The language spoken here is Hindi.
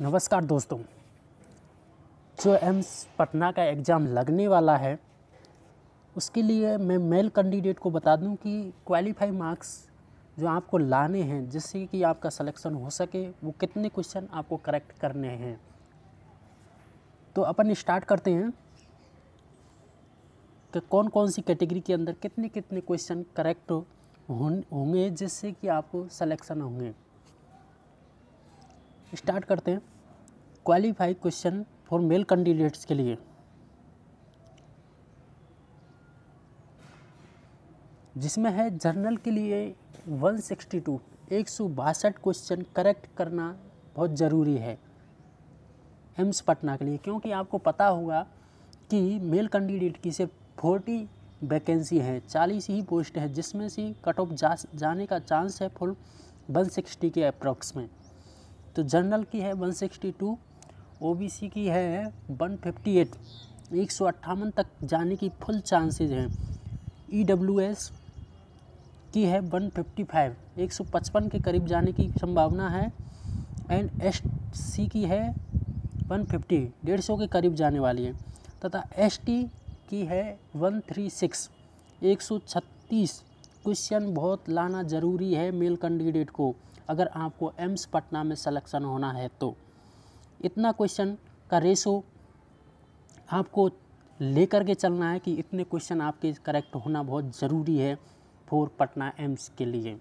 नमस्कार दोस्तों जो एम्स पटना का एग्ज़ाम लगने वाला है उसके लिए मैं मेल कैंडिडेट को बता दूं कि क्वालिफाई मार्क्स जो आपको लाने हैं जिससे कि आपका सिलेक्शन हो सके वो कितने क्वेश्चन आपको करेक्ट करने हैं तो अपन स्टार्ट करते हैं कि कौन कौन सी कैटेगरी के अंदर कितने कितने क्वेश्चन करेक्ट होंगे जिससे कि आपको सिलेक्शन होंगे स्टार्ट करते हैं qualify question for male candidates के लिए जिसमें है जर्नल के लिए 162 एक सौ बासठ क्वेश्चन करेक्ट करना बहुत ज़रूरी है एम्स पटना के लिए क्योंकि आपको पता होगा कि मेल कैंडिडेट की सिर्फ फोर्टी वैकेंसी हैं चालीस ही पोस्ट है जिसमें से कट ऑफ जा जाने का चांस है फुल वन सिक्सटी के अप्रॉक्स में तो जनरल की है 162 ओबीसी की है 158 एक सौ अट्ठावन तक जाने की फुल चांसेज हैं ईडब्ल्यूएस e की है 155 एक सौ पचपन के करीब जाने की संभावना है एंड एस सी की है 150 डेढ़ सौ के करीब जाने वाली है तथा एस टी की है 136 136 क्वेश्चन बहुत लाना ज़रूरी है मेल कैंडिडेट को अगर आपको एम्स पटना में सिलेक्शन होना है तो इतना क्वेश्चन का रेशो आपको लेकर के चलना है कि इतने क्वेश्चन आपके करेक्ट होना बहुत ज़रूरी है फॉर पटना एम्स के लिए